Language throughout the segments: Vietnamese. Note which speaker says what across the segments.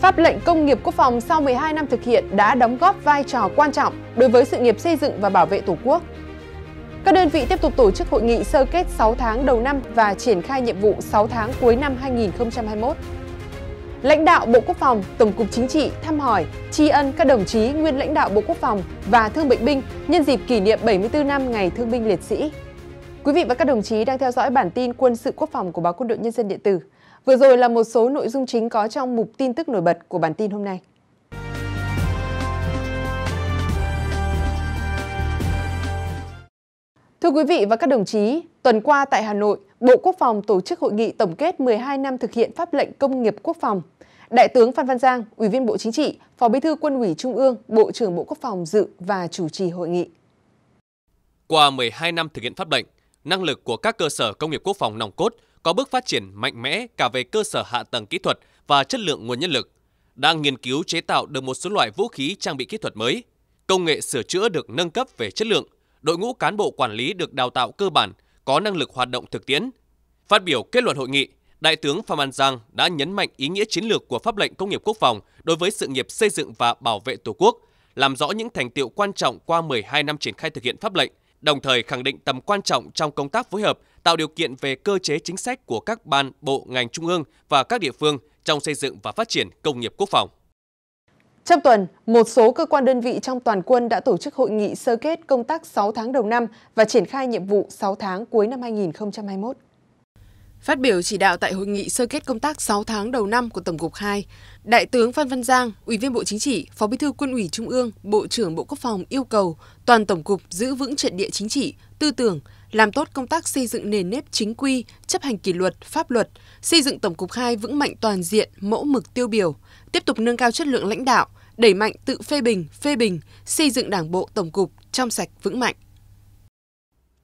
Speaker 1: Pháp lệnh công nghiệp quốc phòng sau 12 năm thực hiện đã đóng góp vai trò quan trọng đối với sự nghiệp xây dựng và bảo vệ Tổ quốc. Các đơn vị tiếp tục tổ chức hội nghị sơ kết 6 tháng đầu năm và triển khai nhiệm vụ 6 tháng cuối năm 2021. Lãnh đạo Bộ Quốc phòng, Tổng cục Chính trị thăm hỏi, tri ân các đồng chí nguyên lãnh đạo Bộ Quốc phòng và thương bệnh binh nhân dịp kỷ niệm 74 năm Ngày Thương binh Liệt sĩ. Quý vị và các đồng chí đang theo dõi bản tin quân sự quốc phòng của báo Quân đội Nhân dân điện tử. Vừa rồi là một số nội dung chính có trong mục tin tức nổi bật của bản tin hôm nay. Thưa quý vị và các đồng chí, tuần qua tại Hà Nội, Bộ Quốc phòng tổ chức hội nghị tổng kết 12 năm thực hiện pháp lệnh công nghiệp quốc phòng. Đại tướng Phan Văn Giang, Ủy viên Bộ Chính trị, Phó Bí thư Quân ủy Trung ương, Bộ trưởng Bộ Quốc phòng dự và chủ trì hội nghị.
Speaker 2: Qua 12 năm thực hiện pháp lệnh, năng lực của các cơ sở công nghiệp quốc phòng nòng cốt có bước phát triển mạnh mẽ cả về cơ sở hạ tầng kỹ thuật và chất lượng nguồn nhân lực, đang nghiên cứu chế tạo được một số loại vũ khí trang bị kỹ thuật mới. Công nghệ sửa chữa được nâng cấp về chất lượng, đội ngũ cán bộ quản lý được đào tạo cơ bản, có năng lực hoạt động thực tiễn. Phát biểu kết luận hội nghị, Đại tướng Phạm Văn Giang đã nhấn mạnh ý nghĩa chiến lược của pháp lệnh công nghiệp quốc phòng đối với sự nghiệp xây dựng và bảo vệ Tổ quốc, làm rõ những thành tiệu quan trọng qua 12 năm triển khai thực hiện pháp lệnh, đồng thời khẳng định tầm quan trọng trong công tác phối hợp, tạo điều kiện về cơ chế chính sách của các ban, bộ, ngành trung ương và các địa phương trong xây dựng và phát triển công nghiệp quốc phòng.
Speaker 1: Trong tuần, một số cơ quan đơn vị trong toàn quân đã tổ chức hội nghị sơ kết công tác 6 tháng đầu năm và triển khai nhiệm vụ 6 tháng cuối năm 2021. Phát biểu chỉ đạo tại hội nghị sơ kết công tác 6 tháng đầu năm của Tổng cục 2, Đại tướng Phan Văn Giang, Ủy viên Bộ Chính trị, Phó Bí thư Quân ủy Trung ương, Bộ trưởng Bộ Quốc phòng yêu cầu toàn Tổng cục giữ vững trận địa chính trị, tư tưởng, làm tốt công tác xây dựng nền nếp chính quy, chấp hành kỷ luật, pháp luật, xây dựng Tổng cục 2 vững mạnh toàn diện, mẫu mực tiêu biểu – tiếp tục nâng cao chất lượng lãnh đạo, đẩy mạnh tự phê bình, phê bình, xây dựng Đảng bộ tổng cục trong sạch vững mạnh.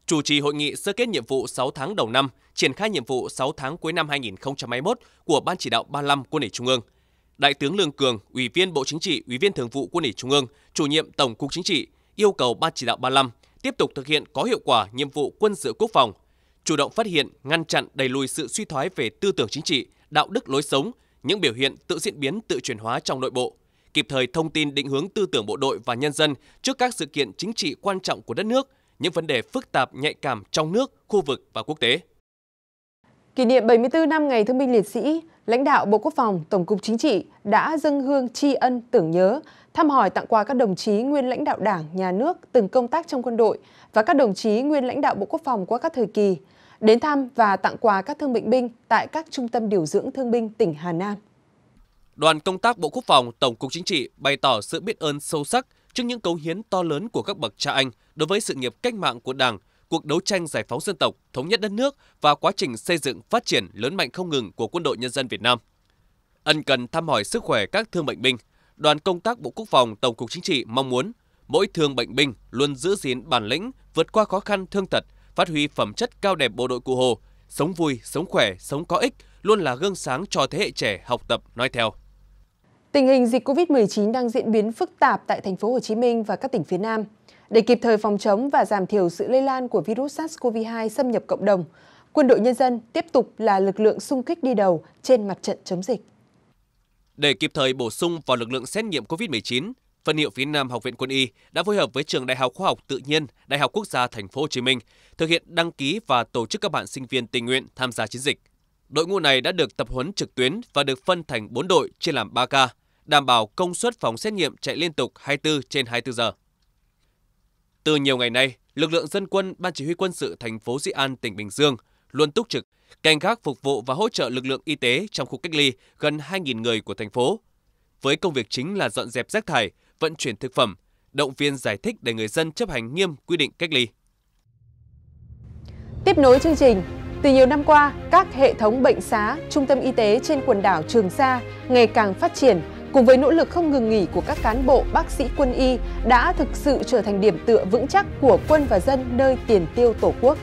Speaker 2: Chủ trì hội nghị sơ kết nhiệm vụ 6 tháng đầu năm, triển khai nhiệm vụ 6 tháng cuối năm 2021 của Ban chỉ đạo 35 Quân ủy Trung ương. Đại tướng Lương Cường, Ủy viên Bộ Chính trị, Ủy viên Thường vụ Quân ủy Trung ương, Chủ nhiệm Tổng cục Chính trị yêu cầu Ban chỉ đạo 35 tiếp tục thực hiện có hiệu quả nhiệm vụ quân sự quốc phòng, chủ động phát hiện, ngăn chặn đẩy lùi sự suy thoái về tư tưởng chính trị, đạo đức lối sống, những biểu hiện tự diễn biến tự chuyển hóa trong nội bộ, kịp thời thông tin định hướng tư tưởng bộ đội và nhân dân trước các sự kiện chính trị quan trọng của đất nước, những vấn đề phức tạp nhạy cảm trong nước, khu vực và quốc tế.
Speaker 1: Kỷ niệm 74 năm Ngày Thương binh Liệt sĩ, lãnh đạo Bộ Quốc phòng, Tổng cục Chính trị đã dâng hương tri ân tưởng nhớ, thăm hỏi tặng quà các đồng chí nguyên lãnh đạo Đảng, Nhà nước từng công tác trong quân đội và các đồng chí nguyên lãnh đạo Bộ Quốc phòng qua các thời kỳ, đến thăm và tặng quà các thương bệnh binh tại các trung tâm điều dưỡng thương binh tỉnh Hà Nam.
Speaker 2: Đoàn công tác Bộ Quốc phòng, Tổng cục Chính trị bày tỏ sự biết ơn sâu sắc trước những cống hiến to lớn của các bậc cha anh đối với sự nghiệp cách mạng của Đảng, cuộc đấu tranh giải phóng dân tộc, thống nhất đất nước và quá trình xây dựng phát triển lớn mạnh không ngừng của quân đội nhân dân Việt Nam. Ân cần thăm hỏi sức khỏe các thương bệnh binh, đoàn công tác Bộ Quốc phòng Tổng cục Chính trị mong muốn mỗi thương bệnh binh luôn giữ gìn bản lĩnh, vượt qua khó khăn thương tật, phát huy phẩm chất cao đẹp bộ đội cụ Hồ, sống vui, sống khỏe, sống có ích, luôn là gương sáng cho thế hệ trẻ học tập nói theo.
Speaker 1: Tình hình dịch COVID-19 đang diễn biến phức tạp tại thành phố Hồ Chí Minh và các tỉnh phía Nam. Để kịp thời phòng chống và giảm thiểu sự lây lan của virus SARS-CoV-2 xâm nhập cộng đồng, quân đội nhân dân tiếp tục là lực lượng xung kích đi đầu trên mặt trận chống dịch.
Speaker 2: Để kịp thời bổ sung vào lực lượng xét nghiệm COVID-19, phân hiệu phía Nam Học viện Quân y đã phối hợp với Trường Đại học Khoa học Tự nhiên, Đại học Quốc gia Thành phố Hồ Chí Minh thực hiện đăng ký và tổ chức các bạn sinh viên tình nguyện tham gia chiến dịch. Đội ngũ này đã được tập huấn trực tuyến và được phân thành 4 đội chia làm 3 ca, đảm bảo công suất phòng xét nghiệm chạy liên tục 24 trên 24 giờ. Từ nhiều ngày nay, lực lượng dân quân Ban chỉ huy quân sự thành phố Dị An, tỉnh Bình Dương luôn túc trực, canh gác phục vụ và hỗ trợ lực lượng y tế trong khu cách ly gần 2.000 người của thành phố. Với công việc chính là dọn dẹp rác thải, vận chuyển thực phẩm, động viên giải thích để người dân chấp hành nghiêm quy định cách ly.
Speaker 1: Tiếp nối chương trình, từ nhiều năm qua, các hệ thống bệnh xá, trung tâm y tế trên quần đảo Trường Sa ngày càng phát triển, cùng với nỗ lực không ngừng nghỉ của các cán bộ, bác sĩ quân y đã thực sự trở thành điểm tựa vững chắc của quân và dân nơi tiền tiêu Tổ quốc.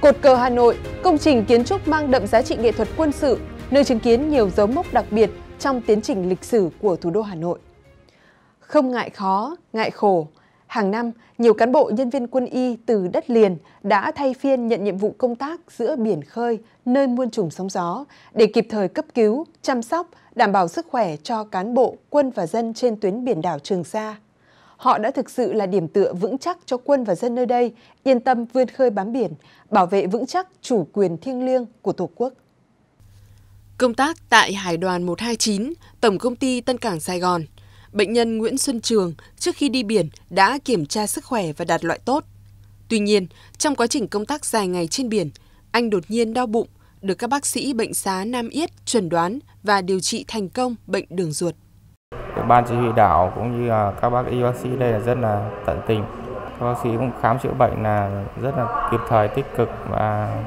Speaker 1: Cột cờ Hà Nội, công trình kiến trúc mang đậm giá trị nghệ thuật quân sự, nơi chứng kiến nhiều dấu mốc đặc biệt trong tiến trình lịch sử của thủ đô Hà Nội. Không ngại khó, ngại khổ, hàng năm nhiều cán bộ nhân viên quân y từ đất liền đã thay phiên nhận nhiệm vụ công tác giữa biển khơi, nơi muôn trùng sóng gió để kịp thời cấp cứu, chăm sóc, đảm bảo sức khỏe cho cán bộ, quân và dân trên tuyến biển đảo Trường Sa. Họ đã thực sự là điểm tựa vững chắc cho quân và dân nơi đây yên tâm vươn khơi bám biển, bảo vệ vững chắc chủ quyền thiêng liêng của Tổ quốc. Công tác tại Hải đoàn 129, Tổng công ty Tân Cảng Sài Gòn – bệnh nhân Nguyễn Xuân Trường trước khi đi biển đã kiểm tra sức khỏe và đạt loại tốt. Tuy nhiên, trong quá trình công tác dài ngày trên biển, anh đột nhiên đau bụng, được các bác sĩ bệnh xá Nam Yết chuẩn đoán và điều trị thành công bệnh đường ruột.
Speaker 2: Ban chỉ huy đảo cũng như à, các bác y bác sĩ đây là rất là tận tình. Các bác sĩ cũng khám chữa bệnh là rất là kịp thời, tích cực và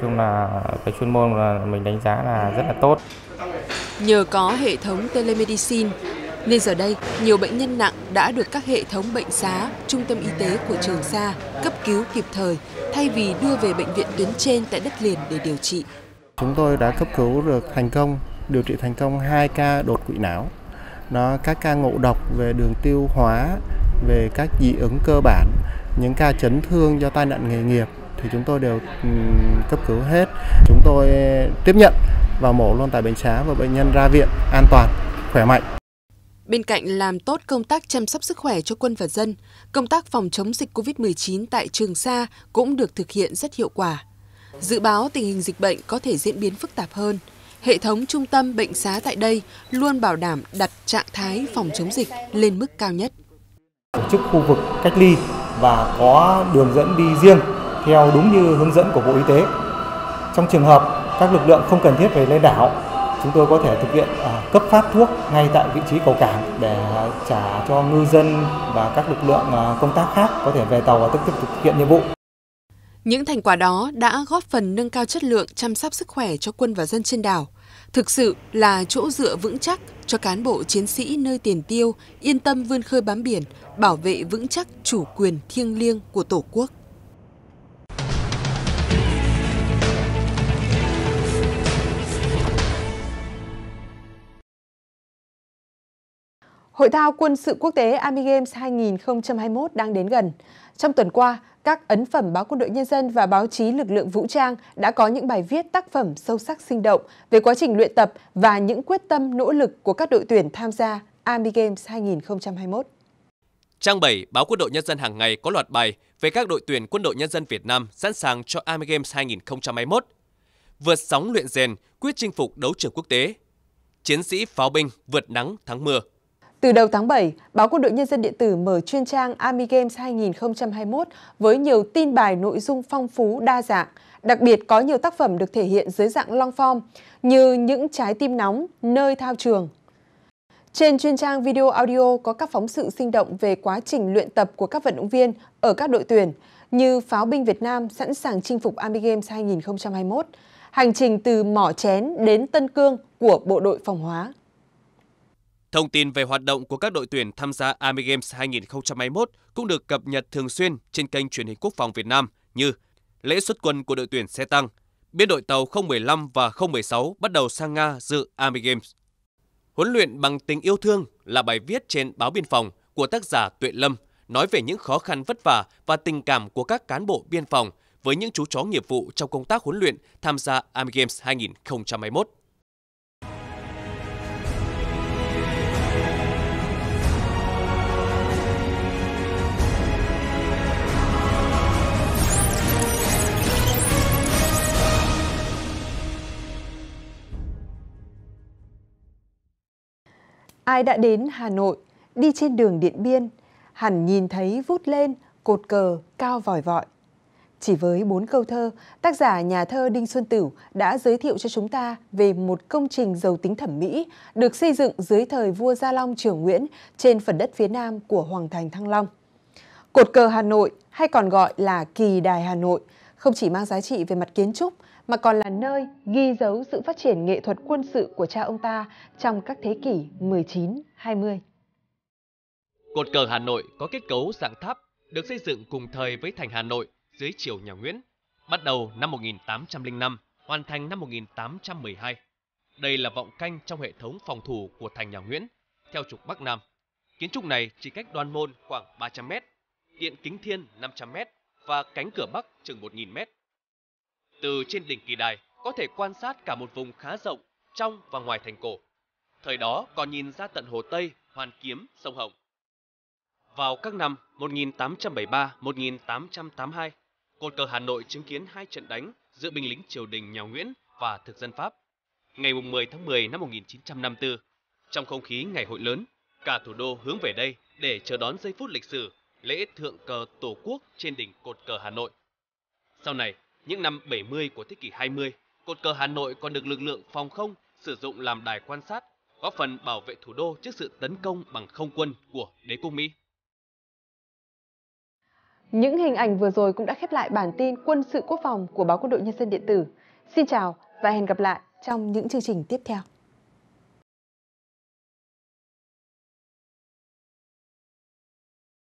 Speaker 2: chung là cái chuyên môn là mình đánh giá là rất là tốt.
Speaker 1: Nhờ có hệ thống telemedicine, nên giờ đây, nhiều bệnh nhân nặng đã được các hệ thống bệnh xá, trung tâm y tế của Trường Sa cấp cứu kịp thời thay vì đưa về bệnh viện tuyến trên tại đất liền để điều trị.
Speaker 2: Chúng tôi đã cấp cứu được thành công, điều trị thành công 2 ca đột quỵ não. Nó các ca ngộ độc về đường tiêu hóa, về các dị ứng cơ bản, những ca chấn thương do tai nạn nghề nghiệp thì chúng tôi đều cấp cứu hết. Chúng tôi tiếp nhận và mổ luôn tại bệnh xá và bệnh nhân ra viện an toàn, khỏe mạnh.
Speaker 1: Bên cạnh làm tốt công tác chăm sóc sức khỏe cho quân và dân, công tác phòng chống dịch COVID-19 tại Trường Sa cũng được thực hiện rất hiệu quả. Dự báo tình hình dịch bệnh có thể diễn biến phức tạp hơn. Hệ thống trung tâm bệnh xá tại đây luôn bảo đảm đặt trạng thái phòng chống dịch lên mức cao nhất.
Speaker 2: Tổ chức khu vực cách ly và có đường dẫn đi riêng theo đúng như hướng dẫn của Bộ Y tế. Trong trường hợp các lực lượng không cần thiết phải lên đảo chúng tôi có thể thực hiện à, cấp phát thuốc ngay tại vị trí cầu cảng để trả cho ngư dân và các lực lượng à, công tác khác có thể về tàu và tiếp tục thực hiện nhiệm
Speaker 1: vụ. Những thành quả đó đã góp phần nâng cao chất lượng chăm sóc sức khỏe cho quân và dân trên đảo, thực sự là chỗ dựa vững chắc cho cán bộ chiến sĩ nơi tiền tiêu yên tâm vươn khơi bám biển, bảo vệ vững chắc chủ quyền thiêng liêng của Tổ quốc. Hội thao quân sự quốc tế Army Games 2021 đang đến gần. Trong tuần qua, các ấn phẩm báo quân đội nhân dân và báo chí lực lượng vũ trang đã có những bài viết tác phẩm sâu sắc sinh động về quá trình luyện tập và những quyết tâm nỗ lực của các đội tuyển tham gia Army Games 2021.
Speaker 2: Trang 7, báo quân đội nhân dân hàng ngày có loạt bài về các đội tuyển quân đội nhân dân Việt Nam sẵn sàng cho Army Games 2021. Vượt sóng luyện rèn, quyết chinh phục đấu trường quốc tế. Chiến sĩ pháo binh vượt nắng thắng mưa.
Speaker 1: Từ đầu tháng 7, báo Quân đội Nhân dân điện tử mở chuyên trang Army Games 2021 với nhiều tin bài nội dung phong phú, đa dạng. Đặc biệt có nhiều tác phẩm được thể hiện dưới dạng long form như Những trái tim nóng, Nơi thao trường. Trên chuyên trang video audio có các phóng sự sinh động về quá trình luyện tập của các vận động viên ở các đội tuyển như pháo binh Việt Nam sẵn sàng chinh phục Army Games 2021, hành trình từ mỏ chén đến Tân Cương của bộ đội phòng hóa.
Speaker 2: Thông tin về hoạt động của các đội tuyển tham gia Army Games 2021 cũng được cập nhật thường xuyên trên kênh truyền hình quốc phòng Việt Nam như lễ xuất quân của đội tuyển xe tăng, biên đội tàu 015 và 016 bắt đầu sang Nga dự Army Games. Huấn luyện bằng tình yêu thương là bài viết trên báo biên phòng của tác giả Tuệ Lâm nói về những khó khăn vất vả và tình cảm của các cán bộ biên phòng với những chú chó nghiệp vụ trong công tác huấn luyện tham gia Army Games 2021.
Speaker 1: ai đã đến Hà Nội, đi trên đường Điện Biên, hẳn nhìn thấy vút lên cột cờ cao vòi vọi. Chỉ với bốn câu thơ, tác giả nhà thơ Đinh Xuân Tửu đã giới thiệu cho chúng ta về một công trình giàu tính thẩm mỹ được xây dựng dưới thời vua Gia Long Triều Nguyễn trên phần đất phía nam của Hoàng Thành Thăng Long. Cột cờ Hà Nội hay còn gọi là kỳ đài Hà Nội không chỉ mang giá trị về mặt kiến trúc mà còn là nơi ghi dấu sự phát triển nghệ thuật quân sự của cha ông ta trong các thế kỷ 19, 20.
Speaker 2: Cột cờ Hà Nội có kết cấu dạng tháp được xây dựng cùng thời với thành Hà Nội dưới triều nhà Nguyễn, bắt đầu năm 1805, hoàn thành năm 1812. Đây là vọng canh trong hệ thống phòng thủ của thành nhà Nguyễn, theo trục Bắc Nam. Kiến trúc này chỉ cách đoan môn khoảng 300 m, điện kính thiên 500 m và cánh cửa Bắc chừng 1.000 m. Từ trên đỉnh kỳ đài có thể quan sát cả một vùng khá rộng trong và ngoài thành cổ. Thời đó còn nhìn ra tận Hồ Tây, Hoàn Kiếm, sông Hồng. Vào các năm 1873-1882, cột cờ Hà Nội chứng kiến hai trận đánh giữa binh lính triều đình nhà Nguyễn và thực dân Pháp. Ngày 10 tháng 10 năm 1954, trong không khí ngày hội lớn, cả thủ đô hướng về đây để chờ đón giây phút lịch sử lễ thượng cờ Tổ quốc trên đỉnh cột cờ Hà Nội. Sau này, những năm 70 của thế kỷ 20, cột cờ Hà Nội còn được lực lượng phòng không sử dụng làm đài quan sát, góp phần bảo vệ thủ đô trước sự tấn công bằng không quân của đế quốc Mỹ.
Speaker 1: Những hình ảnh vừa rồi cũng đã khép lại bản tin quân sự quốc phòng của báo Quân đội Nhân dân điện tử. Xin chào và hẹn gặp lại trong những chương trình tiếp theo.